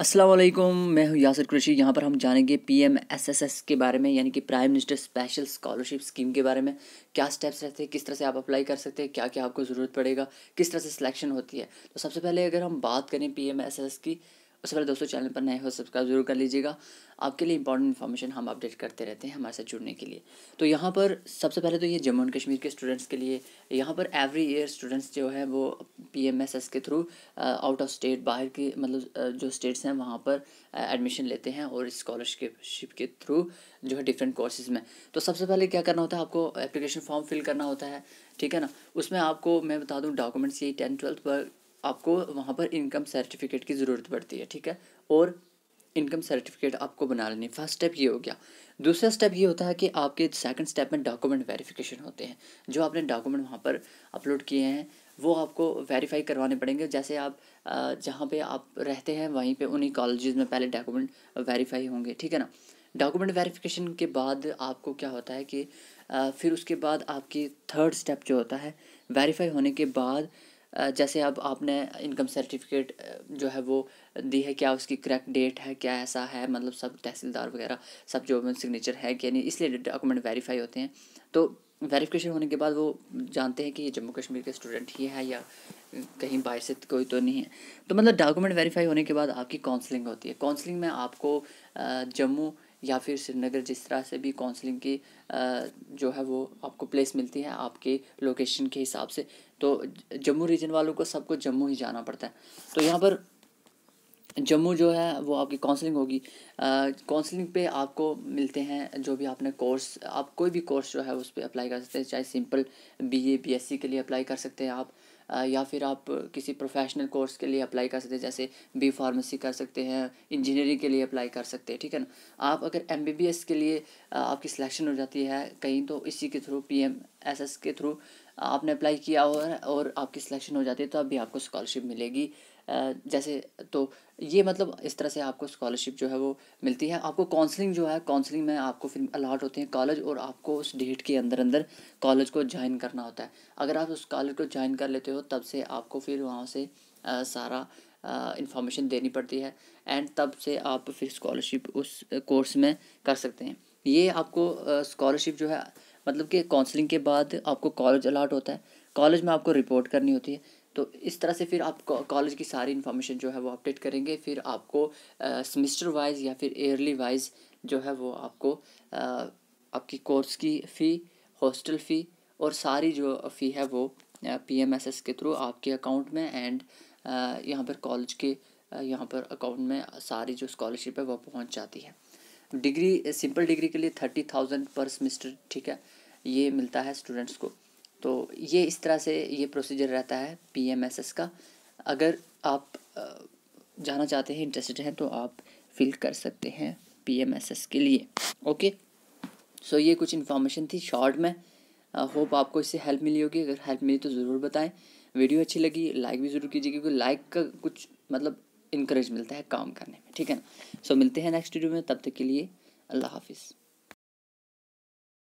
असलम मैं हूँ यासर कृषि यहाँ पर हम जानेंगे P M S S S के बारे में यानी कि Prime Minister special scholarship scheme के बारे में क्या स्टेप्स रहते हैं किस तरह से आप अप्लाई कर सकते हैं क्या क्या आपको ज़रूरत पड़ेगा किस तरह से सिलेक्शन होती है तो सबसे पहले अगर हम बात करें पी एम एस एस की सबसे पहले दोस्तों चैनल पर नए हो सब्सक्राइब जरूर कर लीजिएगा आपके लिए इंपॉर्टेंट इन्फॉर्मेशन हम अपडेट करते रहते हैं हमारे साथ जुड़ने के लिए तो यहाँ पर सबसे पहले तो ये जम्मू एंड कश्मीर के स्टूडेंट्स के लिए यहाँ पर एवरी ईयर स्टूडेंट्स जो है वो पी एम एस एस के थ्रू आउट ऑफ स्टेट बाहर के मतलब uh, जो स्टेट्स हैं वहाँ पर एडमिशन uh, लेते हैं और स्कॉलरशिप के थ्रू जो है डिफरेंट कोर्सेज में तो सबसे पहले क्या करना होता है आपको एप्लीकेशन फॉर्म फिल करना होता है ठीक है ना उसमें आपको मैं बता दूँ डॉक्यूमेंट्स ये टेंथ ट्वेल्थ पर आपको वहाँ पर इनकम सर्टिफिकेट की ज़रूरत पड़ती है ठीक है और इनकम सर्टिफिकेट आपको बना लेनी फर्स्ट स्टेप ये हो गया दूसरा स्टेप ये होता है कि आपके सेकंड स्टेप में डॉक्यूमेंट वेरिफिकेशन होते हैं जो आपने डॉक्यूमेंट वहाँ पर अपलोड किए हैं वो आपको वेरीफाई करवाने पड़ेंगे जैसे आप जहाँ पे आप रहते हैं वहीं पे उन्हीं कॉलेजेस में पहले डॉक्यूमेंट वेरीफाई होंगे ठीक है ना डॉक्यूमेंट वेरिफिकेशन के बाद आपको क्या होता है कि फिर उसके बाद आपकी थर्ड स्टेप जो होता है वेरीफाई होने के बाद जैसे अब आपने इनकम सर्टिफिकेट जो है वो दी है क्या उसकी करेक्ट डेट है क्या ऐसा है मतलब सब तहसीलदार वगैरह सब जो सिग्नेचर है क्या नहीं इसलिए डॉक्यूमेंट वेरीफाई होते हैं तो वेरिफिकेशन होने के बाद वो जानते हैं कि ये जम्मू कश्मीर के स्टूडेंट ही है या कहीं बाहर से कोई तो नहीं है तो मतलब डॉक्यूमेंट वेरीफाई होने के बाद आपकी काउंसलिंग होती है काउंसलिंग में आपको जम्मू या फिर श्रीनगर जिस तरह से भी काउंसलिंग की जो है वो आपको प्लेस मिलती है आपके लोकेशन के हिसाब से तो जम्मू रीजन वालों को सबको जम्मू ही जाना पड़ता है तो यहाँ पर जम्मू जो है वो आपकी काउंसलिंग होगी काउंसलिंग पे आपको मिलते हैं जो भी आपने कोर्स आप कोई भी कोर्स जो है उस पर अप्लाई कर सकते हैं चाहे सिंपल एस सी के लिए अप्लाई कर सकते हैं आप या फिर आप किसी प्रोफेशनल कोर्स के लिए अप्लाई कर सकते हैं जैसे बी फार्मेसी कर सकते हैं इंजीनियरिंग के लिए अप्लाई कर सकते हैं ठीक है ना आप अगर एम बी बी एस के लिए आपकी सिलेक्शन हो जाती है कहीं तो इसी के through P M S S के थ्रू आपने अप्लाई किया और और आपकी सिलेक्शन हो जाती है तो अभी आपको स्कॉलरशिप मिलेगी जैसे तो ये मतलब इस तरह से आपको स्कॉलरशिप जो है वो मिलती है आपको काउंसलिंग जो है काउंसलिंग में आपको फिर अलाट होते हैं कॉलेज और आपको उस डेट के अंदर अंदर कॉलेज को ज्वाइन करना होता है अगर आप उस कॉलेज को ज्वाइन कर लेते हो तब से आपको फिर वहाँ से आ, सारा इंफॉर्मेशन देनी पड़ती है एंड तब से आप फिर स्कॉलरशिप उस कोर्स में कर सकते हैं ये आपको स्कॉलरशिप जो है मतलब कि काउंसलिंग के बाद आपको कॉलेज अलाट होता है कॉलेज में आपको रिपोर्ट करनी होती है तो इस तरह से फिर आप कॉलेज की सारी इन्फॉर्मेशन जो है वो अपडेट करेंगे फिर आपको सेमिस्टर वाइज या फिर एयरली वाइज जो है वो आपको आ, आपकी कोर्स की फ़ी हॉस्टल फ़ी और सारी जो फ़ी है वो पी एम एस एस के थ्रू आपके अकाउंट में एंड यहाँ पर कॉलेज के यहाँ पर अकाउंट में सारी जो स्कॉलरशिप है वो पहुँच जाती है डिग्री सिंपल डिग्री के लिए थर्टी थाउजेंड पर सेमिस्टर ठीक है ये मिलता है स्टूडेंट्स को तो ये इस तरह से ये प्रोसीजर रहता है पी एम एस एस का अगर आप जाना चाहते हैं इंटरेस्टेड हैं तो आप फिल कर सकते हैं पी एम एस एस के लिए ओके सो ये कुछ इन्फॉर्मेशन थी शॉर्ट में होप आपको इससे हेल्प मिली होगी अगर हेल्प मिली तो ज़रूर बताएं वीडियो अच्छी लगी लाइक भी ज़रूर कीजिए क्योंकि लाइक का कुछ मतलब इंकरेज मिलता है काम करने में ठीक है ना सो so, मिलते हैं नेक्स्ट वीडियो में तब तक के लिए अल्लाह हाफिज़